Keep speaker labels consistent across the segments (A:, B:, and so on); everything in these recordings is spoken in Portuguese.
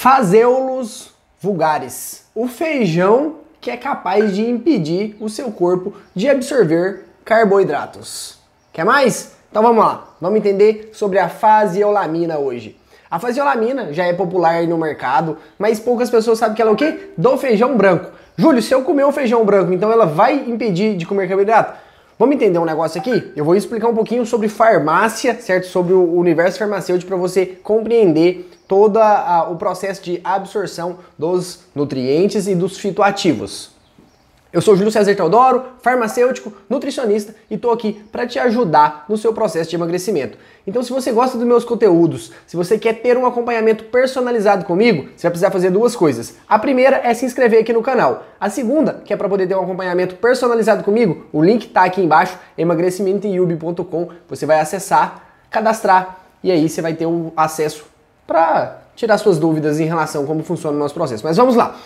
A: Fazê-los vulgares. O feijão que é capaz de impedir o seu corpo de absorver carboidratos. Quer mais? Então vamos lá, vamos entender sobre a faseolamina hoje. A faseolamina já é popular no mercado, mas poucas pessoas sabem que ela é o quê? Do feijão branco. Júlio, se eu comer um feijão branco, então ela vai impedir de comer carboidrato? Vamos entender um negócio aqui? Eu vou explicar um pouquinho sobre farmácia, certo? Sobre o universo farmacêutico para você compreender todo o processo de absorção dos nutrientes e dos fitoativos. Eu sou Júlio César Teodoro, farmacêutico, nutricionista e estou aqui para te ajudar no seu processo de emagrecimento. Então, se você gosta dos meus conteúdos, se você quer ter um acompanhamento personalizado comigo, você vai precisar fazer duas coisas. A primeira é se inscrever aqui no canal. A segunda, que é para poder ter um acompanhamento personalizado comigo, o link está aqui embaixo, emagrecimento.com. Você vai acessar, cadastrar e aí você vai ter um acesso para tirar suas dúvidas em relação a como funciona o nosso processo. Mas vamos lá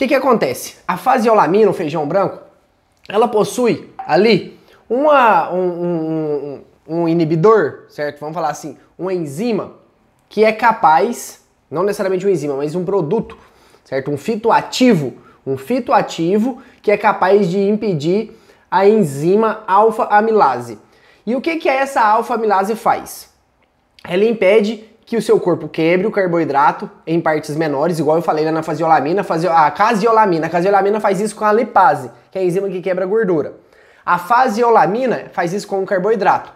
A: que, que acontece? A faseolamina, o feijão branco, ela possui ali uma, um, um, um, inibidor, certo? Vamos falar assim, uma enzima que é capaz, não necessariamente uma enzima, mas um produto, certo? Um fitoativo, um fitoativo que é capaz de impedir a enzima alfa-amilase. E o que, que essa alfa-amilase faz? Ela impede que o seu corpo quebre o carboidrato em partes menores, igual eu falei lá na faseolamina, fazio, a caseolamina. A caseolamina faz isso com a lipase, que é a enzima que quebra a gordura. A faseolamina faz isso com o carboidrato.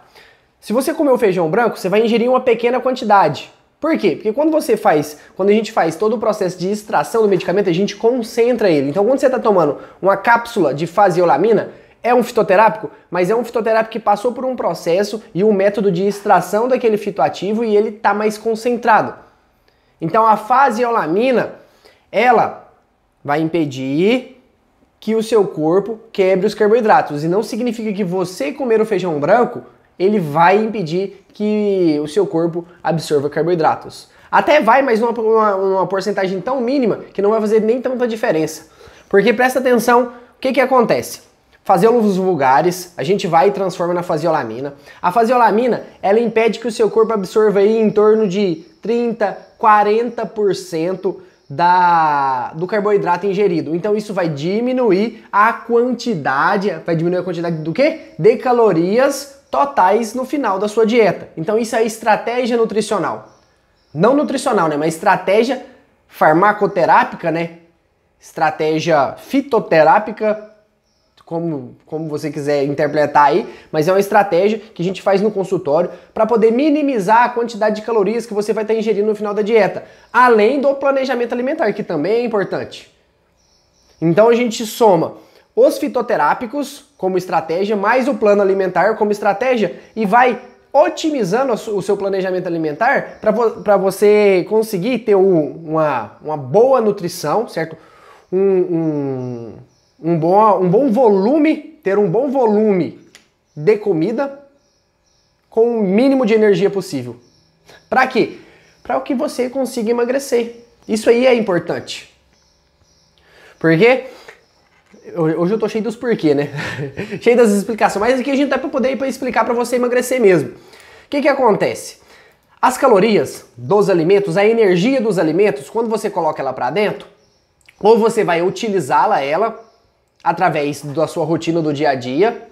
A: Se você comer o feijão branco, você vai ingerir uma pequena quantidade. Por quê? Porque quando você faz, quando a gente faz todo o processo de extração do medicamento, a gente concentra ele. Então, quando você está tomando uma cápsula de faseolamina é um fitoterápico, mas é um fitoterápico que passou por um processo e um método de extração daquele fitoativo e ele está mais concentrado. Então a fase olamina, ela vai impedir que o seu corpo quebre os carboidratos e não significa que você comer o feijão branco ele vai impedir que o seu corpo absorva carboidratos. Até vai, mas numa, uma, porcentagem tão mínima que não vai fazer nem tanta diferença. Porque presta atenção, o que, que acontece? fazê vulgares, a gente vai e transforma na faziolamina. A faziolamina, ela impede que o seu corpo absorva aí em torno de 30, 40% da, do carboidrato ingerido. Então isso vai diminuir a quantidade, vai diminuir a quantidade do quê? De calorias totais no final da sua dieta. Então isso é estratégia nutricional. Não nutricional, né, mas estratégia farmacoterápica, né? Estratégia fitoterápica como, como você quiser interpretar aí, mas é uma estratégia que a gente faz no consultório para poder minimizar a quantidade de calorias que você vai estar tá ingerindo no final da dieta, além do planejamento alimentar, que também é importante. Então a gente soma os fitoterápicos como estratégia, mais o plano alimentar como estratégia e vai otimizando o seu planejamento alimentar para vo você conseguir ter um, uma, uma boa nutrição, certo? um, um um bom, um bom volume, ter um bom volume de comida com o mínimo de energia possível. Para quê? Para que você consiga emagrecer. Isso aí é importante. Porque hoje eu tô cheio dos porquê, né? cheio das explicações, mas aqui a gente tá para poder explicar para você emagrecer mesmo. O que que acontece? As calorias dos alimentos, a energia dos alimentos, quando você coloca ela para dentro, ou você vai utilizá-la ela através da sua rotina do dia a dia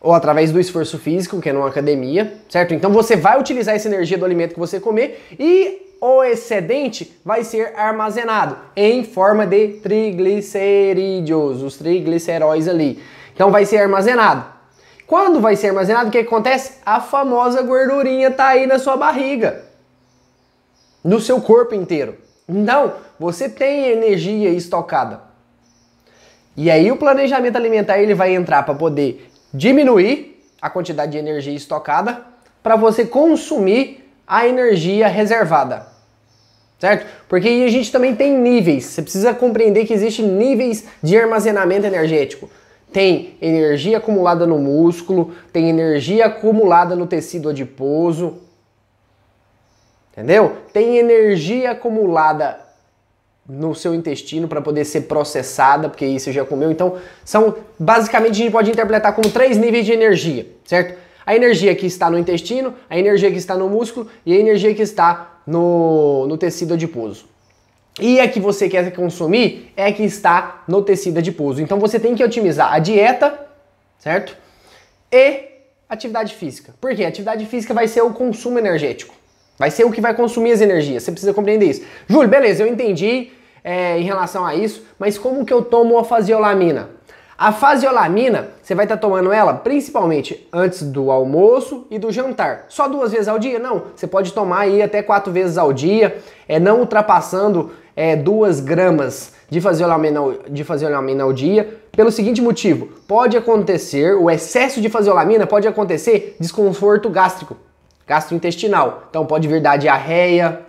A: ou através do esforço físico, que é numa academia, certo? Então você vai utilizar essa energia do alimento que você comer e o excedente vai ser armazenado em forma de triglicerídeos, os trigliceróis ali. Então vai ser armazenado. Quando vai ser armazenado, o que acontece? A famosa gordurinha tá aí na sua barriga, no seu corpo inteiro. Então, você tem energia estocada. E aí o planejamento alimentar ele vai entrar para poder diminuir a quantidade de energia estocada para você consumir a energia reservada. Certo? Porque aí a gente também tem níveis. Você precisa compreender que existem níveis de armazenamento energético. Tem energia acumulada no músculo, tem energia acumulada no tecido adiposo. Entendeu? Tem energia acumulada no seu intestino para poder ser processada, porque isso já comeu. Então, são basicamente a gente pode interpretar como três níveis de energia, certo? A energia que está no intestino, a energia que está no músculo e a energia que está no, no tecido adiposo. E a que você quer consumir é a que está no tecido adiposo. Então você tem que otimizar a dieta, certo? E atividade física. Porque atividade física vai ser o consumo energético. Vai ser o que vai consumir as energias, você precisa compreender isso. Júlio, beleza, eu entendi é, em relação a isso, mas como que eu tomo a faziolamina? A faziolamina, você vai estar tá tomando ela principalmente antes do almoço e do jantar. Só duas vezes ao dia? Não. Você pode tomar aí até quatro vezes ao dia, é, não ultrapassando é, duas gramas de faziolamina, de faziolamina ao dia. Pelo seguinte motivo, pode acontecer, o excesso de faziolamina pode acontecer desconforto gástrico gastrointestinal. Então pode vir da diarreia.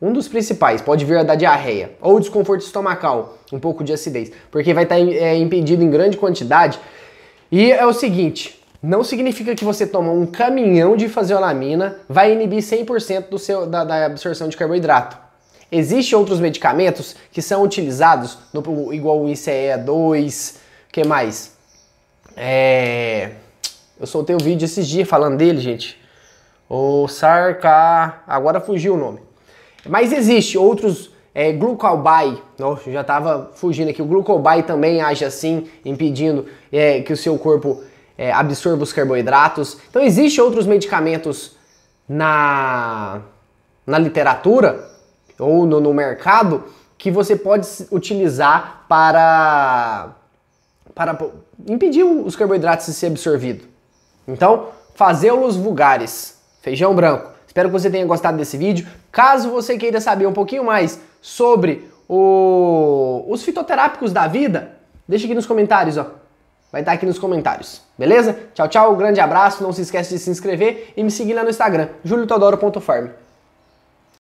A: Um dos principais pode vir da diarreia ou desconforto estomacal, um pouco de acidez, porque vai tá estar é, impedido em grande quantidade. E é o seguinte, não significa que você toma um caminhão de faseolamina vai inibir 100% do seu, da, da absorção de carboidrato. Existem outros medicamentos que são utilizados, no, igual o ICE2, que mais? É... Eu soltei um vídeo esses dias falando dele, gente. O Sarca. Agora fugiu o nome. Mas existe outros. É, glucobai, nossa, já estava fugindo aqui. O glucobai também age assim, impedindo é, que o seu corpo é, absorva os carboidratos. Então, existem outros medicamentos na, na literatura ou no, no mercado que você pode utilizar para, para impedir os carboidratos de ser absorvido. Então, fazê-los vulgares. Feijão branco. Espero que você tenha gostado desse vídeo. Caso você queira saber um pouquinho mais sobre o... os fitoterápicos da vida, deixa aqui nos comentários, ó. Vai estar tá aqui nos comentários, beleza? Tchau, tchau, grande abraço, não se esquece de se inscrever e me seguir lá no Instagram, juliotodoro.farm.